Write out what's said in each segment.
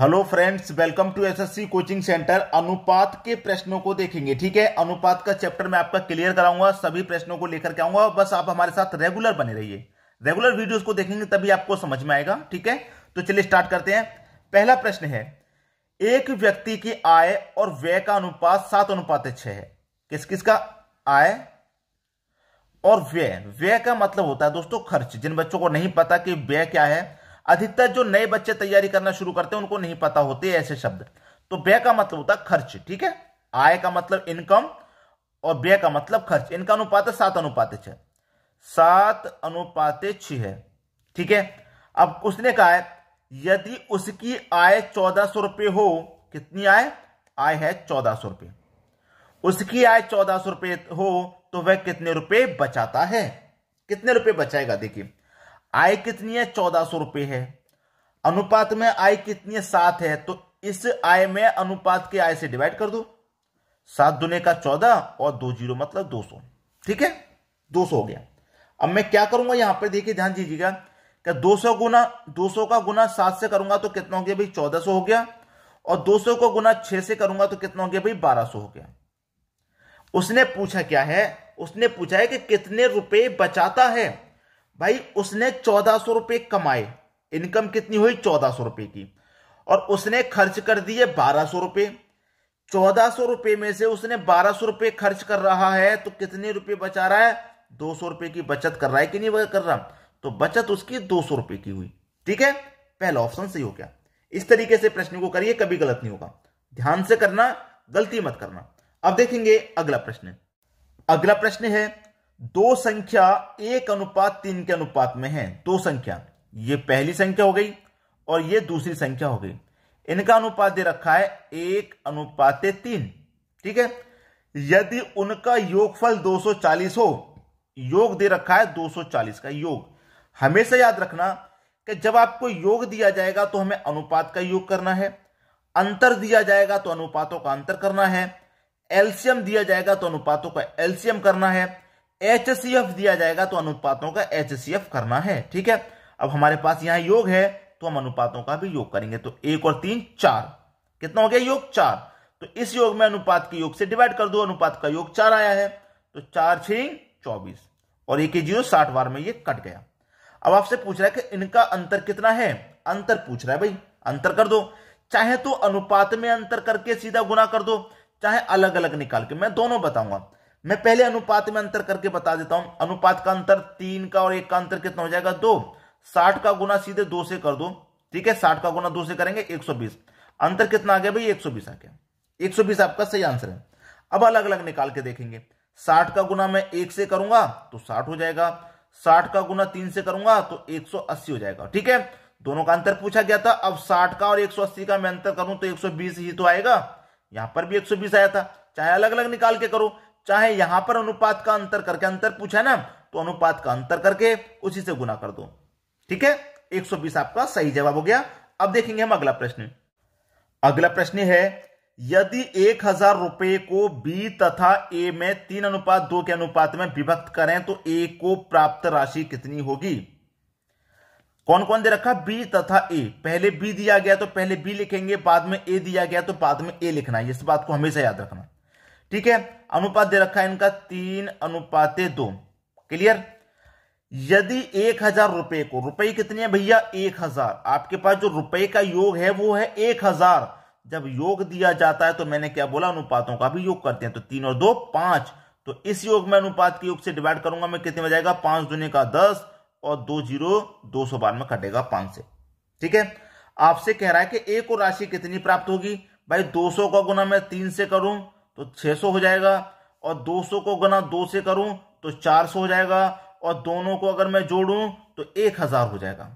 hello friends welcome to SSC coaching centre अनुपात के प्रश्नों को देखेंगे ठीक है अनुपात का चैप्टर मैं आपका क्लियर कराऊंगा सभी प्रश्नों को लेकर के आऊंगा बस आप हमारे साथ रेगुलर बने रहिए रेगुलर वीडियोस को देखेंगे तभी आपको समझ में आएगा ठीक है तो चलिए स्टार्ट करते हैं पहला प्रश्न है एक व्यक्ति की आय और व्यय का अनुपात सात अनुपात छह है किस किस का आय और व्यय व्यय का मतलब होता है दोस्तों खर्च जिन बच्चों को नहीं पता कि व्यय क्या है अधिकतर जो नए बच्चे तैयारी करना शुरू करते हैं उनको नहीं पता होते ऐसे शब्द तो व्यय का मतलब होता है खर्च ठीक है आय का मतलब इनकम और व्यय का मतलब खर्च इनका अनुपात सात अनुपात छ सात अनुपात छ है ठीक है अब उसने कहा है यदि उसकी आय चौदह सौ रुपये हो कितनी आय आय है चौदह सौ रुपये उसकी आय चौदह सौ रुपये हो तो वह कितने रुपए बचाता है कितने रुपए बचाएगा देखिए आय कितनी है चौदह सौ रुपये है अनुपात में आय कितनी है सात है तो इस आय में अनुपात के आय से डिवाइड कर दो सात दुने का चौदह और दो जीरो मतलब दो सौ ठीक है दो सौ हो गया अब मैं क्या करूंगा यहां पर देखिए ध्यान दीजिएगा क्या दो सौ गुना दो सौ का गुना सात से करूंगा तो कितना हो गया भाई चौदह सौ हो गया और दो सौ का गुना छह से करूंगा तो कितना हो गया भाई बारह सौ हो गया उसने पूछा क्या है उसने पूछा है कि कितने रुपए बचाता है भाई उसने चौदह सौ रुपए कमाए इनकम कितनी हुई चौदह सौ रुपए की और उसने खर्च कर दिए बारह सौ रुपये चौदह सौ रुपए में से उसने बारह सौ रुपये खर्च कर रहा है तो कितने रुपए बचा रहा है दो सौ रुपए की बचत कर रहा है कि नहीं कर रहा तो बचत उसकी दो सौ रुपए की हुई ठीक है पहला ऑप्शन सही हो गया इस तरीके से प्रश्न को करिए कभी गलत नहीं होगा ध्यान से करना गलती मत करना अब देखेंगे अगला प्रश्न अगला प्रश्न है दो संख्या एक अनुपात तीन के अनुपात में है दो संख्या ये पहली संख्या हो गई और ये दूसरी संख्या हो गई इनका अनुपात दे रखा है एक अनुपात तीन ठीक है यदि उनका योगफल 240 हो योग दे रखा है 240 का योग हमेशा याद रखना कि जब आपको योग दिया जाएगा तो हमें अनुपात का योग करना है अंतर दिया जाएगा तो अनुपातों का अंतर करना है एल्सियम दिया जाएगा तो अनुपातों का एल्सियम करना है एच दिया जाएगा तो अनुपातों का एच करना है ठीक है अब हमारे पास यहां योग है तो हम अनुपातों का भी योग करेंगे तो एक और तीन चार कितना हो गया योग चार तो इस योग में अनुपात के योग से डिवाइड कर दो अनुपात का योग चार आया है तो चार छ चौबीस और एक जीरो साठ बार में ये कट गया अब आपसे पूछ रहा है कि इनका अंतर कितना है अंतर पूछ रहा है भाई अंतर कर दो चाहे तो अनुपात में अंतर करके सीधा गुना कर दो चाहे अलग अलग निकाल के मैं दोनों बताऊंगा मैं पहले अनुपात में अंतर करके बता देता हूं अनुपात का अंतर तीन का और एक का अंतर कितना हो जाएगा दो साठ का गुना सीधे दो से कर दो ठीक है साठ का गुना दो से करेंगे एक सौ बीस अंतर कितना आ गया भाई एक सौ बीस आ गया एक सौ बीस आपका सही आंसर है अब अलग अलग निकाल के देखेंगे साठ का गुना मैं एक से करूंगा तो साठ हो जाएगा साठ का गुना तीन से करूंगा तो एक सौ अस्सी हो जाएगा ठीक है दोनों का अंतर पूछा गया था अब साठ का और एक सौ अस्सी का मैं अंतर करूं तो एक सौ बीस ही तो आएगा यहां पर भी एक सौ बीस आया था चाहे अलग अलग निकाल के करो चाहे यहां पर अनुपात का अंतर करके अंतर पूछा ना तो अनुपात का अंतर करके उसी से गुना कर दो ठीक है 120 आपका सही जवाब हो गया अब देखेंगे हम अगला प्रश्न अगला प्रश्न है यदि एक हजार रुपए को बी तथा ए में तीन अनुपात दो के अनुपात में विभक्त करें तो ए को प्राप्त राशि कितनी होगी कौन कौन दे रखा बी तथा ए पहले बी दिया गया तो पहले बी लिखेंगे बाद में ए दिया गया तो बाद में ए लिखना है इस बात को हमेशा याद रखना ठीक है अनुपात दे रखा है इनका तीन अनुपात दो क्लियर यदि एक हजार रुपए को रुपए कितने हैं भैया एक हजार आपके पास जो रुपए का योग है वो है एक हजार जब योग दिया जाता है तो मैंने क्या बोला अनुपातों का भी योग करते हैं तो तीन और दो पांच तो इस योग में अनुपात के योग से डिवाइड करूंगा मैं कितने बजाएगा पांच दुने का दस और दो जीरो दो सौ बारह में कटेगा पांच से ठीक है आपसे कह रहा है कि एक और राशि कितनी प्राप्त होगी भाई दो सौ का गुना मैं तीन से करूं तो 600 हो जाएगा और 200 को गुना दो से करूं तो 400 हो जाएगा और दोनों को अगर मैं जोड़ूं तो 1000 हो जाएगा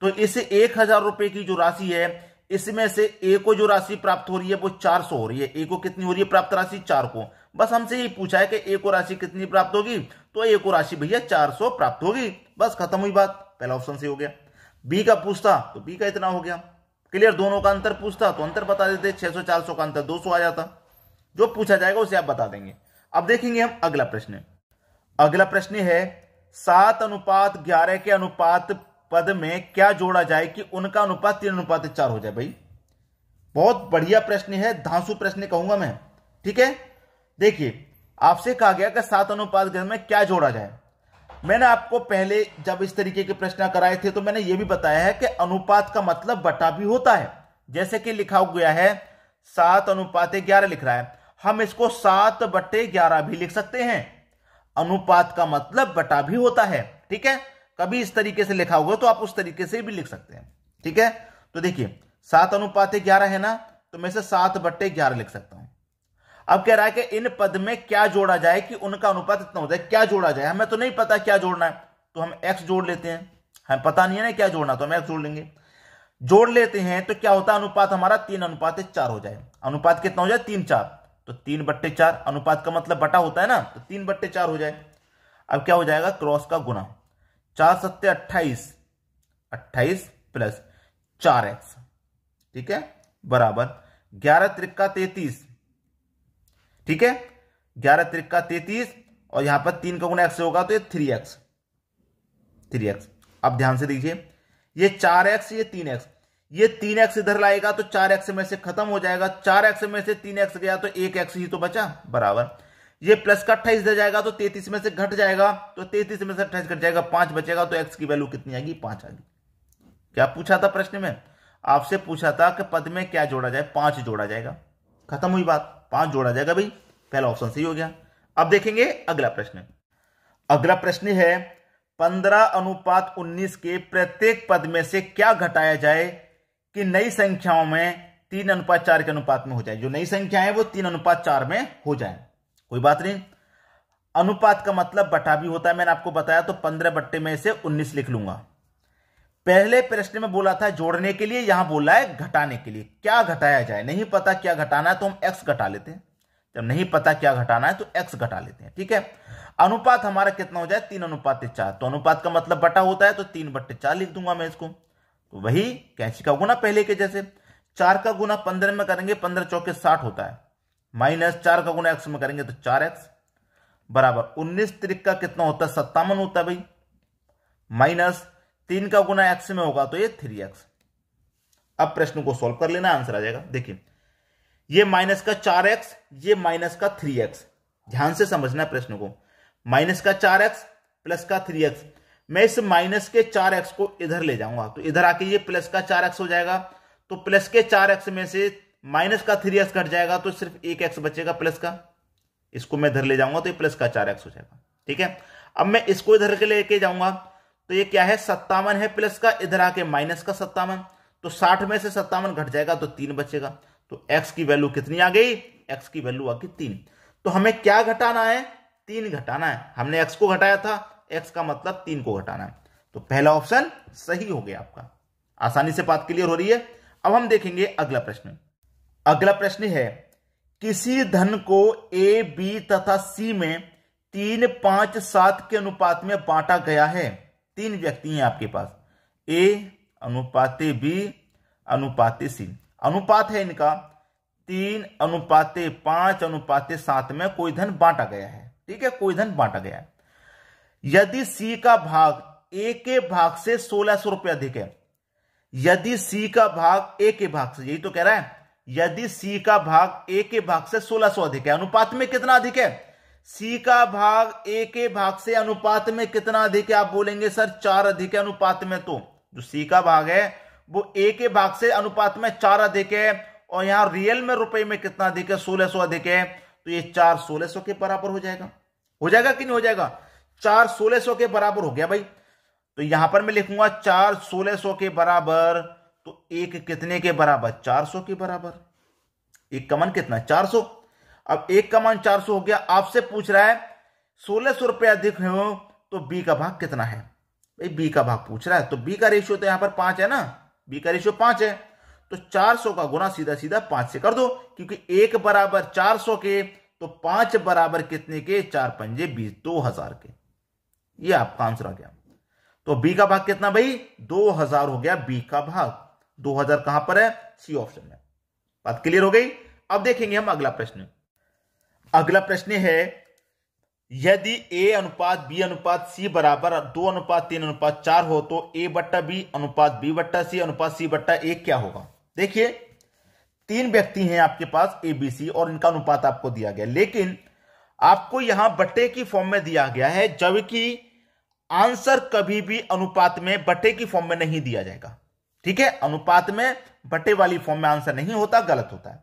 तो इस एक हजार रुपए की जो राशि है इसमें से ए को जो राशि प्राप्त हो रही है वो 400 हो रही है ए को कितनी हो रही है प्राप्त राशि चार को बस हमसे ये पूछा है कि ए को राशि कितनी प्राप्त होगी तो ए को राशि भैया सौ प्राप्त होगी बस खत्म हुई बात पहला ऑप्शन से हो गया बी का पूछता तो बी का इतना हो गया क्लियर दोनों का अंतर पूछता तो अंतर बता देते 600 400 का अंतर 200 आ जाता जो पूछा जाएगा उसे आप बता देंगे अब देखेंगे हम अगला प्रश्न अगला प्रश्न है सात अनुपात ग्यारह के अनुपात पद में क्या जोड़ा जाए कि उनका अनुपात तीन अनुपात चार हो जाए भाई बहुत बढ़िया प्रश्न है धांसु प्रश्न कहूंगा मैं ठीक है देखिए आपसे कहा गया कि सात अनुपात ग्रह में क्या जोड़ा जाए मैंने आपको पहले जब इस तरीके के प्रश्न कराए थे तो मैंने यह भी बताया है कि अनुपात का मतलब बटा भी होता है जैसे कि लिखा गया है सात अनुपात ग्यारह लिख रहा है हम इसको सात बट्टे ग्यारह भी लिख सकते हैं अनुपात का मतलब बटा भी होता है ठीक है कभी इस तरीके से लिखा होगा तो आप उस तरीके से भी लिख सकते हैं ठीक है तो देखिए सात अनुपात ग्यारह है ना तो मैं सात बट्टे ग्यारह लिख सकता हूं अब कह रहा है कि इन पद में क्या जोड़ा जाए कि उनका अनुपात इतना होता है क्या जोड़ा जाए हमें तो नहीं पता क्या जोड़ना है तो हम एक्स जोड़ लेते हैं हमें पता नहीं है ना क्या जोड़ना तो हम एक्स जोड़ लेंगे जोड़ लेते हैं तो क्या होता है अनुपात हमारा तीन अनुपात चार हो जाए अनुपात कितना हो जाए तीन चार तो तीन बट्टे चार अनुपात का मतलब बटा होता है ना तो तीन बट्टे चार हो जाए अब क्या हो जाएगा क्रॉस का गुना चार सत्य अट्ठाईस अट्ठाईस प्लस चार एक्स ठीक है बराबर ग्यारह त्रिक्का तैतीस ठीक है ग्यारह त्रिक्का तैतीस और यहां पर तीन का गुना एक्स होगा तो ये थ्री एक्स थ्री एक्स अब ध्यान से दीजिए ये चार एक्स ये तीन एक्स ये तीन एक्स इधर लाएगा तो चार एक्स में से खत्म हो जाएगा चार एक्स में से तीन एक्स गया तो एक एक्स ही तो बचा बराबर ये प्लस का अट्ठाईस इधर जाएगा तो तैतीस में से घट जाएगा तो तैतीस में से अट्ठाइस घट जाएगा पांच बचेगा तो एक्स की वैल्यू कितनी आएगी पांच आएगी क्या पूछा था प्रश्न में आपसे पूछा था कि पद में क्या जोड़ा जाए पांच जोड़ा जाएगा खत्म हुई बात पांच जोड़ा जाएगा भाई पहला ऑप्शन सही हो गया अब देखेंगे अगला प्रश्न अगला प्रश्न है पंद्रह अनुपात उन्नीस के प्रत्येक पद में से क्या घटाया जाए कि नई संख्याओं में तीन अनुपात चार के अनुपात में हो जाए जो नई संख्या है वो तीन अनुपात चार में हो जाए कोई बात नहीं अनुपात का मतलब बटा भी होता है मैंने आपको बताया तो पंद्रह बट्टे में से उन्नीस लिख लूंगा पहले प्रश्न में बोला था जोड़ने के लिए यहां बोला है घटाने के लिए क्या घटाया जाए नहीं पता क्या घटाना है तो हम एक्स घटा लेते हैं जब नहीं पता क्या घटाना है तो एक्स घटा लेते हैं ठीक है अनुपात हमारा कितना हो जाए तीन अनुपात चार तो अनुपात का मतलब बटा होता है तो तीन बट्टे चार लिख दूंगा मैं इसको वही कैंची का गुना पहले के जैसे चार का गुना पंद्रह में करेंगे पंद्रह चौके साठ होता है माइनस चार का गुना एक्स में करेंगे तो चार एक्स बराबर उन्नीस त्रिक का कितना होता है सत्तावन होता है भाई माइनस तीन का गुना एक्स में होगा तो ये थ्री एक्स अब प्रश्न को सॉल्व कर लेना आंसर आ जाएगा देखिए ये माइनस का चार एक्स ये माइनस का थ्री एक्स ध्यान से समझना प्रश्न को माइनस का चार एक्स प्लस का थ्री एक्स मैं इस माइनस के चार एक्स को इधर ले जाऊंगा तो इधर आके ये प्लस का चार एक्स हो जाएगा तो प्लस के चार एक्स में से माइनस का थ्री एक्स कट जाएगा तो सिर्फ एक एक्स बचेगा प्लस का इसको मैं इधर ले जाऊंगा तो ये प्लस का चार एक्स हो जाएगा ठीक है अब मैं इसको इधर के लेके जाऊंगा तो ये क्या है सत्तावन है प्लस का इधर आके माइनस का सत्तावन तो साठ में से सत्तावन घट जाएगा तो तीन बचेगा तो एक्स की वैल्यू कितनी आ गई एक्स की वैल्यू आ गई तीन तो हमें क्या घटाना है तीन घटाना है हमने एक्स को घटाया था एक्स का मतलब तीन को घटाना है तो पहला ऑप्शन सही हो गया आपका आसानी से बात क्लियर हो रही है अब हम देखेंगे अगला प्रश्न अगला प्रश्न है किसी धन को ए बी तथा सी में तीन पांच सात के अनुपात में बांटा गया है तीन व्यक्ति हैं आपके पास ए अनुपात बी अनुपात सी अनुपात है इनका तीन अनुपात पांच अनुपात सात में कोई धन बांटा गया है ठीक है कोई धन बांटा गया है यदि सी का भाग ए के भाग से सोलह सौ रुपये अधिक है यदि सी का भाग ए के भाग से यही तो कह रहा है यदि सी का भाग ए के भाग से सोलह सौ अधिक है अनुपात में कितना अधिक है सी का भाग ए के भाग से अनुपात में कितना अधिक है आप बोलेंगे सर चार अधिक है अनुपात में तो जो सी का भाग है वो ए के भाग से अनुपात में चार अधिक है और यहां रियल में रुपए में कितना अधिक है सोलह सौ अधिक है तो ये चार सोलह सौ के बराबर हो जाएगा हो जाएगा कि नहीं हो जाएगा चार सोलह सौ के बराबर हो गया भाई तो यहां पर मैं लिखूंगा चार सोलह सौ के बराबर तो एक कितने के बराबर चार सौ के बराबर एक कमन कितना चार सौ अब एक कमन चार सौ हो गया आपसे पूछ रहा है सोलह सौ रुपये अधिक हो तो बी का भाग कितना है भाई बी का भाग पूछ रहा है तो बी का रेशियो तो यहां पर पांच है ना बी का रेशियो पांच है तो चार सौ का गुना सीधा सीधा पांच से कर दो क्योंकि एक बराबर चार सौ के तो पांच बराबर कितने के चार पंजे बीस दो हजार के ये आपका आंसर आ गया तो बी का भाग कितना भाई दो हजार हो गया बी का भाग दो हजार कहां पर है सी ऑप्शन में बात क्लियर हो गई अब देखेंगे हम अगला प्रश्न अगला प्रश्न है यदि ए अनुपात बी अनुपात सी बराबर दो अनुपात तीन अनुपात चार हो तो ए बट्टा बी अनुपात बी बट्टा सी अनुपात सी बट्टा ए क्या होगा देखिए तीन व्यक्ति हैं आपके पास ए बी सी और इनका अनुपात आपको दिया गया लेकिन आपको यहां बट्टे की फॉर्म में दिया गया है जबकि आंसर कभी भी अनुपात में बटे की फॉर्म में नहीं दिया जाएगा ठीक है अनुपात में बटे वाली फॉर्म में आंसर नहीं होता गलत होता है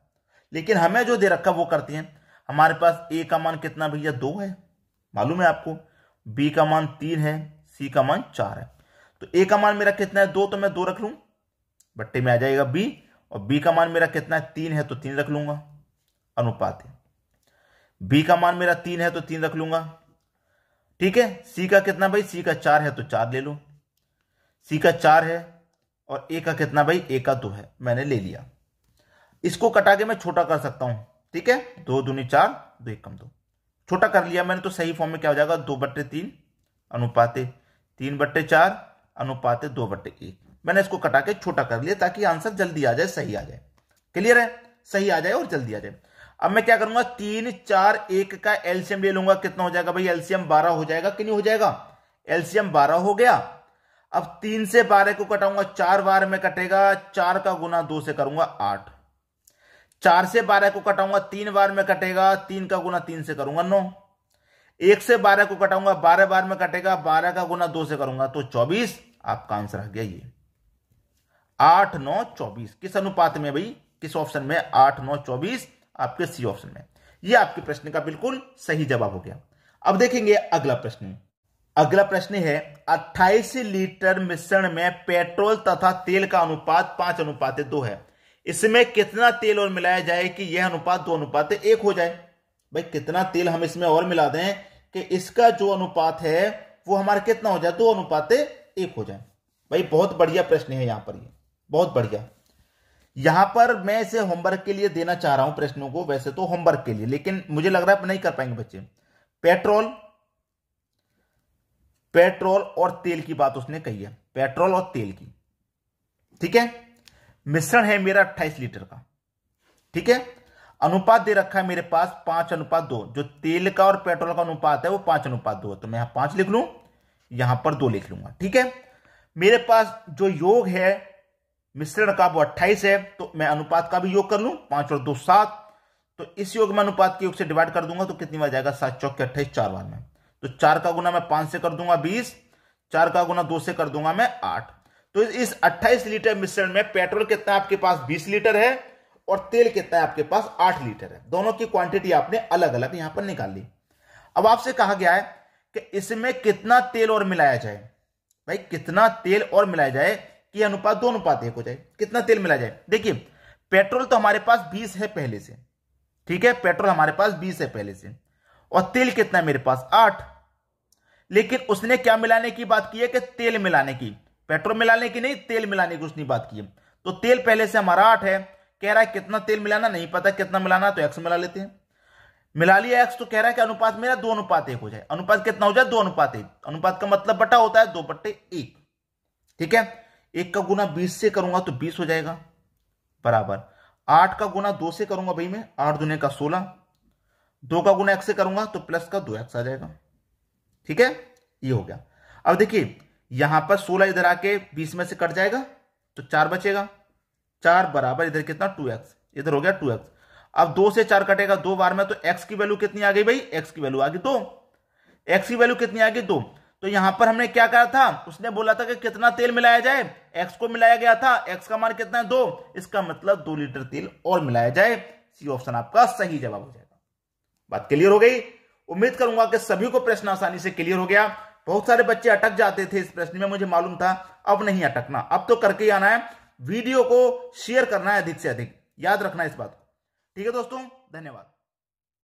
लेकिन हमें जो दे रखा वो करती है हमारे पास ए का मान कितना भैया दो है मालूम है आपको बी का मान तीन है सी का मान चार है तो ए का मान मेरा कितना है दो तो मैं दो रख लू बट्टे में आ जाएगा बी और बी का मान मेरा कितना है तीन है तो तीन रख लूंगा अनुपात बी का मान मेरा तीन है तो तीन रख लूंगा ठीक है सी का कितना भाई सी का चार है तो चार ले लो सी का चार है और ए का कितना भाई ए का दो है मैंने ले लिया इसको कटा के मैं छोटा कर सकता हूं ठीक है दो दूनी चार दो एक कम दो छोटा कर लिया मैंने तो सही फॉर्म में क्या हो जाएगा दो बट्टे तीन अनुपाते तीन बट्टे चार अनुपाते दो बट्टे एक मैंने इसको कटा के छोटा कर लिया ताकि आंसर जल्दी आ जाए सही आ जाए क्लियर है सही आ जाए और जल्दी आ जाए अब मैं क्या करूंगा तीन चार एक का एल्सियम ले लूंगा कितना हो जाएगा भाई एल्सियम बारह हो जाएगा कि नहीं हो जाएगा एल्सियम बारह हो गया अब तीन से बारह को कटाऊंगा चार बार में कटेगा चार का गुना दो से करूंगा आठ चार से बारह को कटाऊंगा तीन बार में कटेगा तीन का गुना तीन से करूंगा नौ एक से बारह को कटाऊंगा बारह बार में कटेगा बारह का गुना दो से करूंगा तो चौबीस आपका आंसर आ गया ये आठ नौ चौबीस किस अनुपात में भाई किस ऑप्शन में आठ नौ चौबीस आपके सी ऑप्शन में यह आपके प्रश्न का बिल्कुल सही जवाब हो गया अब देखेंगे अगला प्रश्न अगला प्रश्न है 28 लीटर मिश्रण में पेट्रोल तथा तेल का अनुपात पांच अनुपात दो है इसमें कितना तेल और मिलाया जाए कि यह अनुपात दो अनुपात एक हो जाए भाई कितना तेल हम इसमें और मिला दें कि इसका जो अनुपात है वो हमारा कितना हो जाए दो अनुपात एक हो जाए भाई बहुत बढ़िया प्रश्न है यहां पर ये बहुत बढ़िया यहां पर मैं इसे होमवर्क के लिए देना चाह रहा हूं प्रश्नों को वैसे तो होमवर्क के लिए लेकिन मुझे लग रहा है नहीं कर पाएंगे बच्चे पेट्रोल पेट्रोल और तेल की बात उसने कही है पेट्रोल और तेल की ठीक है मिश्रण है मेरा अट्ठाईस लीटर का ठीक है अनुपात दे रखा है मेरे पास पांच अनुपात दो जो तेल का और पेट्रोल का अनुपात है वो पांच अनुपात दो है तो मैं यहां पांच लिख लू यहां पर दो लिख लूंगा ठीक है मेरे पास जो योग है मिश्रण का वो अट्ठाईस है तो मैं अनुपात का भी योग कर लू पांच और दो सात तो इस योग में अनुपात के योग से डिवाइड कर दूंगा तो कितनी बार जाएगा सात चौके अट्ठाईस चार बार में तो चार का गुना मैं पांच से कर दूंगा बीस चार का गुना दो से कर दूंगा मैं आठ तो इस अट्ठाईस लीटर मिश्रण में पेट्रोल कितना आपके पास बीस लीटर है और तेल कितना है आपके पास आठ लीटर है दोनों की क्वांटिटी आपने अलग अलग यहां पर निकाल ली अब आपसे कहा गया है कि इसमें कितना तेल और मिलाया जाए भाई कितना तेल और मिलाया जाए कि अनुपात दो अनुपात एक हो जाए कितना तेल मिला जाए देखिए पेट्रोल तो हमारे पास बीस है पहले से ठीक है पेट्रोल हमारे पास बीस है पहले से और तेल कितना है मेरे पास आठ लेकिन उसने क्या मिलाने की बात की है कि तेल मिलाने की पेट्रोल मिलाने की नहीं तेल मिलाने की उसने बात की है तो तेल पहले से हमारा आठ है कह रहा है कितना तेल मिलाना नहीं पता कितना मिलाना तो एक्स मिला लेते हैं मिला लिया एक्स तो कह रहा है कि अनुपात मेरा दो अनुपात एक हो जाए अनुपात कितना हो जाए दो अनुपात एक अनुपात का मतलब बटा होता है दो बट्टे एक ठीक है एक का गुना बीस से करूंगा तो बीस हो जाएगा बराबर आठ का गुना दो से करूंगा भाई मैं आठ दुने का सोलह दो का गुना एक से करूंगा तो प्लस का दो एक्स आ जाएगा ठीक है ये हो गया अब देखिए यहां पर सोलह इधर आके बीस में से कट जाएगा तो चार बचेगा चार बराबर इधर कितना टू एक्स इधर हो गया टू एक्स अब दो से चार कटेगा दो बार में तो एक्स की वैल्यू कितनी आ गई भाई एक्स की वैल्यू आ गई दो एक्स की वैल्यू कितनी आ गई दो तो यहां पर हमने क्या कहा था उसने बोला था कि कितना तेल मिलाया जाए एक्स को मिलाया गया था एक्स का मान कितना है दो इसका मतलब दो लीटर तेल और मिलाया जाए सी ऑप्शन आपका सही जवाब हो जाएगा बात क्लियर हो गई उम्मीद करूंगा कि सभी को प्रश्न आसानी से क्लियर हो गया बहुत सारे बच्चे अटक जाते थे इस प्रश्न में मुझे मालूम था अब नहीं अटकना अब तो करके ही आना है वीडियो को शेयर करना है अधिक से अधिक याद रखना इस बात को ठीक है दोस्तों धन्यवाद